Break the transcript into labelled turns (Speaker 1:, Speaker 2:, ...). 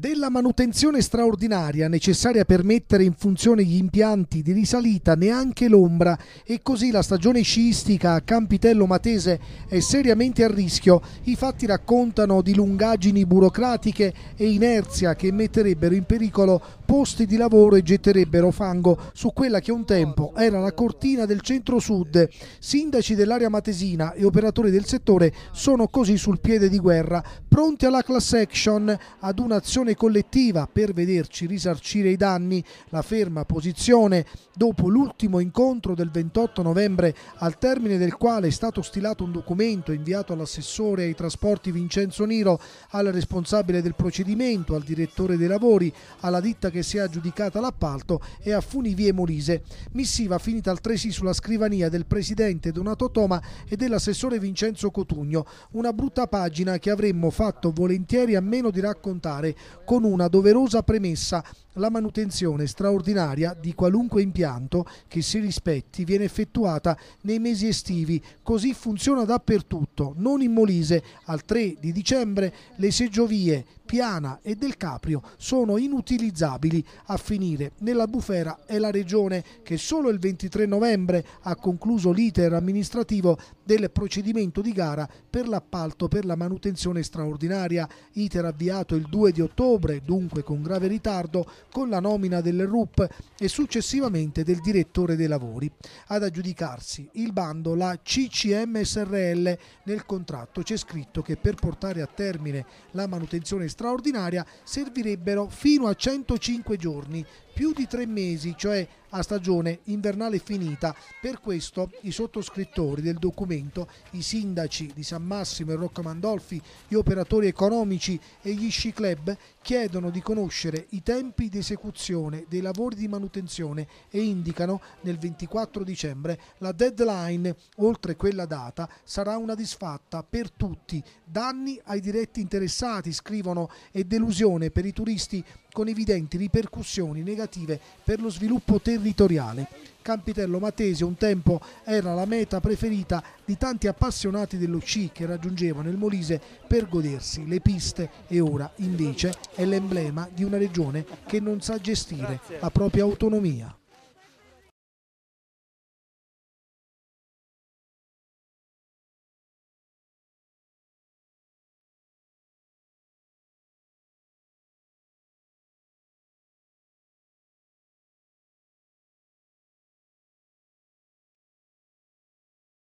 Speaker 1: Della manutenzione straordinaria necessaria per mettere in funzione gli impianti di risalita neanche l'ombra e così la stagione sciistica a Campitello Matese è seriamente a rischio. I fatti raccontano di lungaggini burocratiche e inerzia che metterebbero in pericolo posti di lavoro e getterebbero fango su quella che un tempo era la cortina del centro-sud. Sindaci dell'area matesina e operatori del settore sono così sul piede di guerra, pronti alla class action, ad un'azione collettiva per vederci risarcire i danni. La ferma posizione dopo l'ultimo incontro del 28 novembre, al termine del quale è stato stilato un documento inviato all'assessore ai trasporti Vincenzo Niro, al responsabile del procedimento, al direttore dei lavori, alla ditta che che si è aggiudicata l'appalto è a Funivie Molise. Missiva finita altresì sulla scrivania del presidente Donato Toma e dell'assessore Vincenzo Cotugno. Una brutta pagina che avremmo fatto volentieri a meno di raccontare con una doverosa premessa. La manutenzione straordinaria di qualunque impianto che si rispetti viene effettuata nei mesi estivi. Così funziona dappertutto, non in Molise. Al 3 di dicembre le seggiovie Piana e del Caprio sono inutilizzabili a finire nella bufera è la Regione che solo il 23 novembre ha concluso l'iter amministrativo del procedimento di gara per l'appalto per la manutenzione straordinaria, iter avviato il 2 di ottobre, dunque con grave ritardo, con la nomina del RUP e successivamente del direttore dei lavori. Ad aggiudicarsi il bando la CCMSRL nel contratto c'è scritto che per portare a termine la manutenzione straordinaria straordinaria servirebbero fino a 105 giorni, più di tre mesi, cioè a stagione invernale finita. Per questo i sottoscrittori del documento, i sindaci di San Massimo e Rocca Mandolfi, gli operatori economici e gli sci club chiedono di conoscere i tempi di esecuzione dei lavori di manutenzione e indicano nel 24 dicembre la deadline. Oltre quella data sarà una disfatta per tutti, danni ai diretti interessati, scrivono, e delusione per i turisti con evidenti ripercussioni negative per lo sviluppo territoriale. Campitello Matese un tempo era la meta preferita di tanti appassionati dello sci che raggiungevano il Molise per godersi le piste e ora invece è l'emblema di una regione che non sa gestire la propria autonomia.